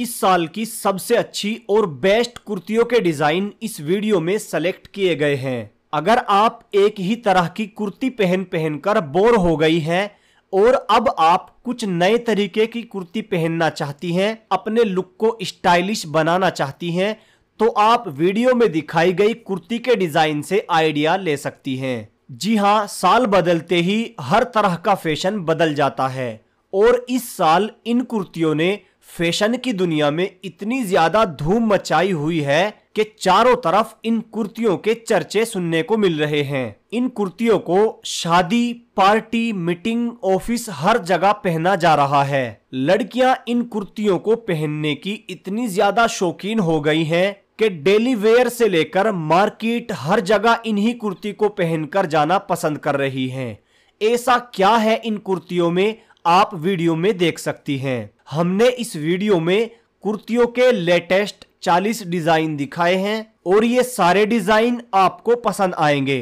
इस साल की सबसे अच्छी और बेस्ट कुर्तियों के डिज़ाइन इस वीडियो में सेलेक्ट किए गए हैं अगर आप एक ही तरह की कुर्ती पहन पहन कर बोर हो गई हैं और अब आप कुछ नए तरीके की कुर्ती पहनना चाहती हैं अपने लुक को स्टाइलिश बनाना चाहती हैं तो आप वीडियो में दिखाई गई कुर्ती के डिज़ाइन से आइडिया ले सकती हैं जी हाँ साल बदलते ही हर तरह का फैशन बदल जाता है और इस साल इन कुर्तियों ने फैशन की दुनिया में इतनी ज्यादा धूम मचाई हुई है कि चारों तरफ इन कुर्तियों के चर्चे सुनने को मिल रहे हैं इन कुर्तियों को शादी पार्टी मीटिंग ऑफिस हर जगह पहना जा रहा है लड़कियां इन कुर्तियों को पहनने की इतनी ज्यादा शौकीन हो गई हैं कि डेली वेयर से लेकर मार्केट हर जगह इन्हीं कुर्ती को पहनकर जाना पसंद कर रही हैं ऐसा क्या है इन कुर्तियों में आप वीडियो में देख सकती हैं हमने इस वीडियो में कुर्तियों के लेटेस्ट 40 डिजाइन दिखाए हैं और ये सारे डिजाइन आपको पसंद आएंगे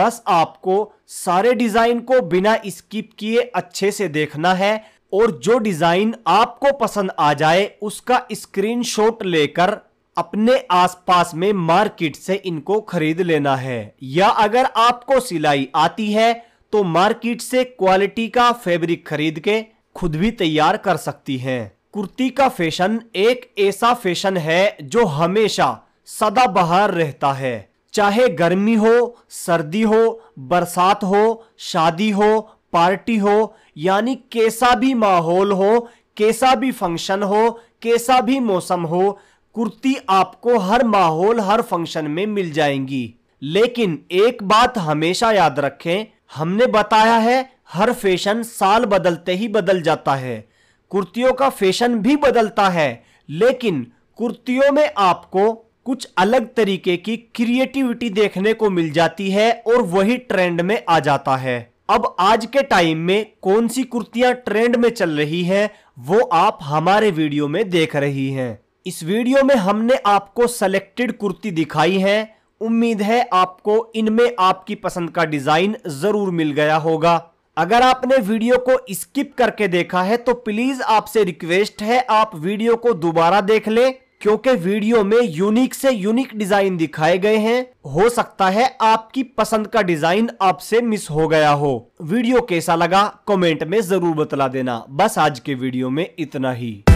बस आपको सारे डिजाइन को बिना स्किप किए अच्छे से देखना है और जो डिजाइन आपको पसंद आ जाए उसका स्क्रीनशॉट लेकर अपने आसपास में मार्केट से इनको खरीद लेना है या अगर आपको सिलाई आती है तो मार्केट से क्वालिटी का फैब्रिक खरीद के खुद भी तैयार कर सकती हैं कुर्ती का फैशन एक ऐसा फैशन है जो हमेशा सदाबहार रहता है चाहे गर्मी हो सर्दी हो बरसात हो शादी हो पार्टी हो यानी कैसा भी माहौल हो कैसा भी फंक्शन हो कैसा भी मौसम हो कुर्ती आपको हर माहौल हर फंक्शन में मिल जाएंगी लेकिन एक बात हमेशा याद रखें हमने बताया है हर फैशन साल बदलते ही बदल जाता है कुर्तियों का फैशन भी बदलता है लेकिन कुर्तियों में आपको कुछ अलग तरीके की क्रिएटिविटी देखने को मिल जाती है और वही ट्रेंड में आ जाता है अब आज के टाइम में कौन सी कुर्तियां ट्रेंड में चल रही हैं वो आप हमारे वीडियो में देख रही हैं इस वीडियो में हमने आपको सेलेक्टेड कुर्ती दिखाई है उम्मीद है आपको इनमें आपकी पसंद का डिज़ाइन ज़रूर मिल गया होगा अगर आपने वीडियो को स्किप करके देखा है तो प्लीज़ आपसे रिक्वेस्ट है आप वीडियो को दोबारा देख लें क्योंकि वीडियो में यूनिक से यूनिक डिज़ाइन दिखाए गए हैं हो सकता है आपकी पसंद का डिज़ाइन आपसे मिस हो गया हो वीडियो कैसा लगा कमेंट में ज़रूर बतला देना बस आज के वीडियो में इतना ही